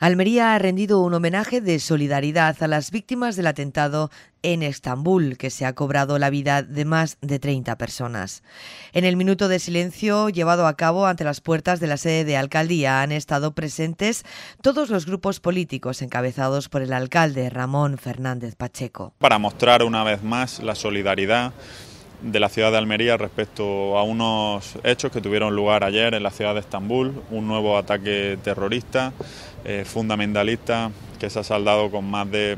Almería ha rendido un homenaje de solidaridad a las víctimas del atentado en Estambul, que se ha cobrado la vida de más de 30 personas. En el minuto de silencio llevado a cabo ante las puertas de la sede de alcaldía han estado presentes todos los grupos políticos encabezados por el alcalde Ramón Fernández Pacheco. Para mostrar una vez más la solidaridad de la ciudad de Almería respecto a unos hechos que tuvieron lugar ayer en la ciudad de Estambul, un nuevo ataque terrorista, eh, fundamentalista, que se ha saldado con más de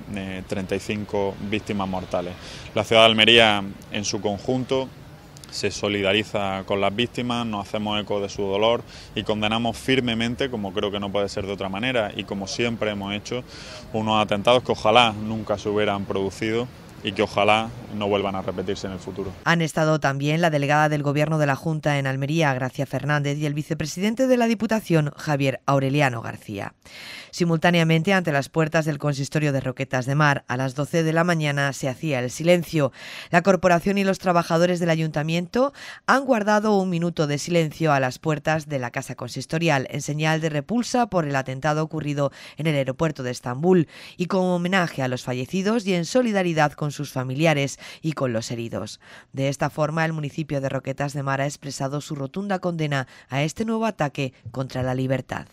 35 eh, víctimas mortales. La ciudad de Almería en su conjunto se solidariza con las víctimas, nos hacemos eco de su dolor y condenamos firmemente, como creo que no puede ser de otra manera y como siempre hemos hecho, unos atentados que ojalá nunca se hubieran producido y que ojalá no vuelvan a repetirse en el futuro. Han estado también la delegada del Gobierno de la Junta en Almería, Gracia Fernández, y el vicepresidente de la Diputación, Javier Aureliano García. Simultáneamente, ante las puertas del consistorio de Roquetas de Mar, a las 12 de la mañana se hacía el silencio. La corporación y los trabajadores del ayuntamiento han guardado un minuto de silencio a las puertas de la casa consistorial en señal de repulsa por el atentado ocurrido en el aeropuerto de Estambul y como homenaje a los fallecidos y en solidaridad con sus familiares, y con los heridos. De esta forma, el municipio de Roquetas de Mar ha expresado su rotunda condena a este nuevo ataque contra la libertad.